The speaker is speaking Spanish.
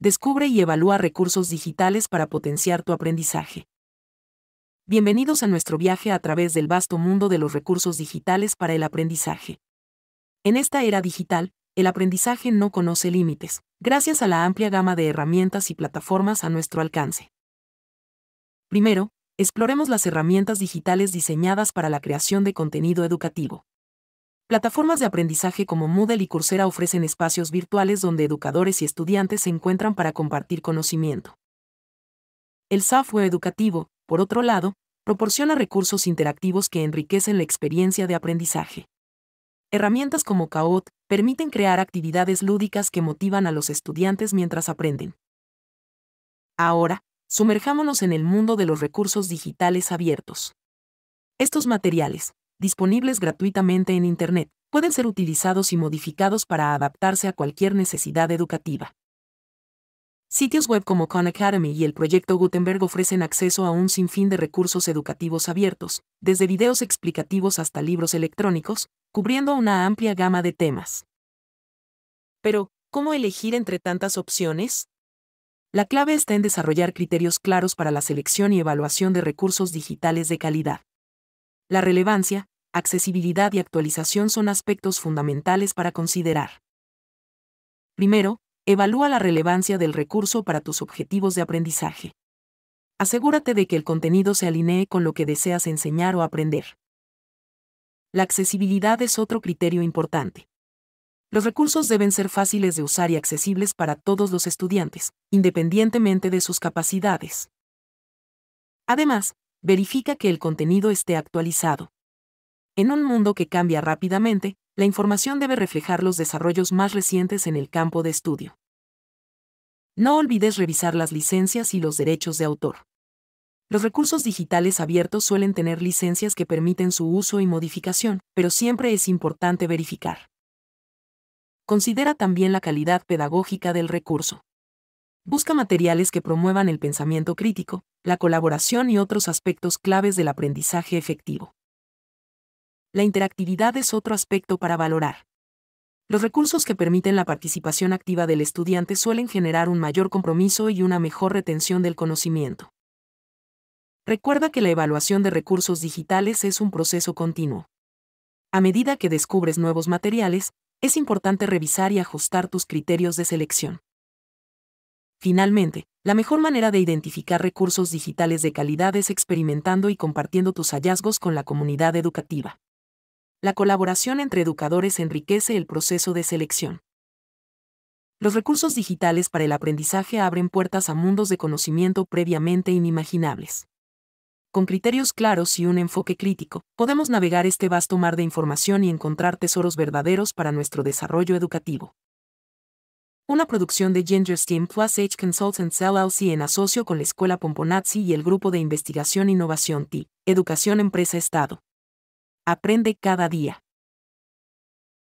Descubre y evalúa recursos digitales para potenciar tu aprendizaje. Bienvenidos a nuestro viaje a través del vasto mundo de los recursos digitales para el aprendizaje. En esta era digital, el aprendizaje no conoce límites, gracias a la amplia gama de herramientas y plataformas a nuestro alcance. Primero, exploremos las herramientas digitales diseñadas para la creación de contenido educativo. Plataformas de aprendizaje como Moodle y Coursera ofrecen espacios virtuales donde educadores y estudiantes se encuentran para compartir conocimiento. El software educativo, por otro lado, proporciona recursos interactivos que enriquecen la experiencia de aprendizaje. Herramientas como Kaot permiten crear actividades lúdicas que motivan a los estudiantes mientras aprenden. Ahora, sumerjámonos en el mundo de los recursos digitales abiertos. Estos materiales, disponibles gratuitamente en Internet, pueden ser utilizados y modificados para adaptarse a cualquier necesidad educativa. Sitios web como Khan Academy y el proyecto Gutenberg ofrecen acceso a un sinfín de recursos educativos abiertos, desde videos explicativos hasta libros electrónicos, cubriendo una amplia gama de temas. Pero, ¿cómo elegir entre tantas opciones? La clave está en desarrollar criterios claros para la selección y evaluación de recursos digitales de calidad. La relevancia, accesibilidad y actualización son aspectos fundamentales para considerar. Primero, evalúa la relevancia del recurso para tus objetivos de aprendizaje. Asegúrate de que el contenido se alinee con lo que deseas enseñar o aprender. La accesibilidad es otro criterio importante. Los recursos deben ser fáciles de usar y accesibles para todos los estudiantes, independientemente de sus capacidades. Además, verifica que el contenido esté actualizado. En un mundo que cambia rápidamente, la información debe reflejar los desarrollos más recientes en el campo de estudio. No olvides revisar las licencias y los derechos de autor. Los recursos digitales abiertos suelen tener licencias que permiten su uso y modificación, pero siempre es importante verificar. Considera también la calidad pedagógica del recurso busca materiales que promuevan el pensamiento crítico, la colaboración y otros aspectos claves del aprendizaje efectivo. La interactividad es otro aspecto para valorar. Los recursos que permiten la participación activa del estudiante suelen generar un mayor compromiso y una mejor retención del conocimiento. Recuerda que la evaluación de recursos digitales es un proceso continuo. A medida que descubres nuevos materiales, es importante revisar y ajustar tus criterios de selección. Finalmente, la mejor manera de identificar recursos digitales de calidad es experimentando y compartiendo tus hallazgos con la comunidad educativa. La colaboración entre educadores enriquece el proceso de selección. Los recursos digitales para el aprendizaje abren puertas a mundos de conocimiento previamente inimaginables. Con criterios claros y un enfoque crítico, podemos navegar este vasto mar de información y encontrar tesoros verdaderos para nuestro desarrollo educativo una producción de Ginger Steam Plus H Consultants LLC en asocio con la Escuela Pomponazzi y el Grupo de Investigación Innovación T. Educación Empresa Estado. Aprende cada día.